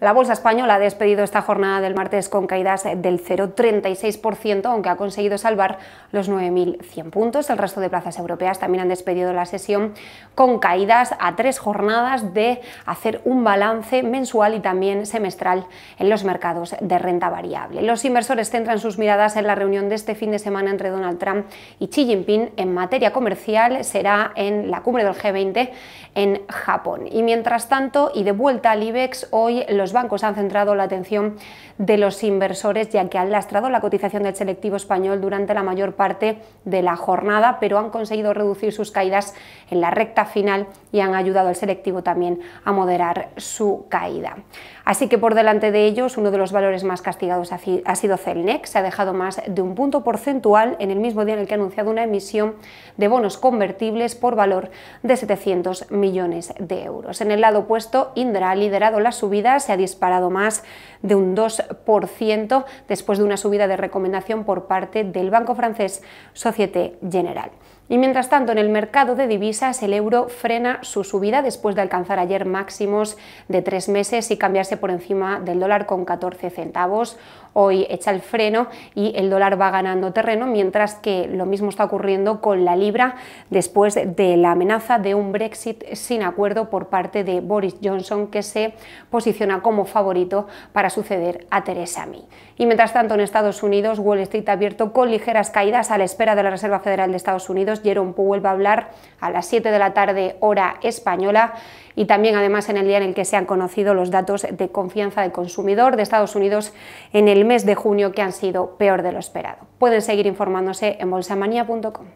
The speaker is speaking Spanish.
La bolsa española ha despedido esta jornada del martes con caídas del 0,36%, aunque ha conseguido salvar los 9.100 puntos. El resto de plazas europeas también han despedido la sesión con caídas a tres jornadas de hacer un balance mensual y también semestral en los mercados de renta variable. Los inversores centran sus miradas en la reunión de este fin de semana entre Donald Trump y Xi Jinping en materia comercial. Será en la cumbre del G20 en Japón. Y mientras tanto, y de vuelta al IBEX, hoy los los bancos han centrado la atención de los inversores, ya que han lastrado la cotización del selectivo español durante la mayor parte de la jornada, pero han conseguido reducir sus caídas en la recta final y han ayudado al selectivo también a moderar su caída. Así que por delante de ellos, uno de los valores más castigados ha sido Celnex, se ha dejado más de un punto porcentual en el mismo día en el que ha anunciado una emisión de bonos convertibles por valor de 700 millones de euros. En el lado opuesto, Indra ha liderado la subida, se ha disparado más de un 2% después de una subida de recomendación por parte del banco francés Société General. Y mientras tanto, en el mercado de divisas, el euro frena su subida después de alcanzar ayer máximos de tres meses y cambiarse por encima del dólar con 14 centavos. Hoy echa el freno y el dólar va ganando terreno, mientras que lo mismo está ocurriendo con la libra después de la amenaza de un Brexit sin acuerdo por parte de Boris Johnson, que se posiciona como favorito para suceder a Theresa May. Y mientras tanto, en Estados Unidos, Wall Street ha abierto con ligeras caídas a la espera de la Reserva Federal de Estados Unidos Jerome Powell va a hablar a las 7 de la tarde hora española y también además en el día en el que se han conocido los datos de confianza del consumidor de Estados Unidos en el mes de junio que han sido peor de lo esperado. Pueden seguir informándose en bolsamanía.com.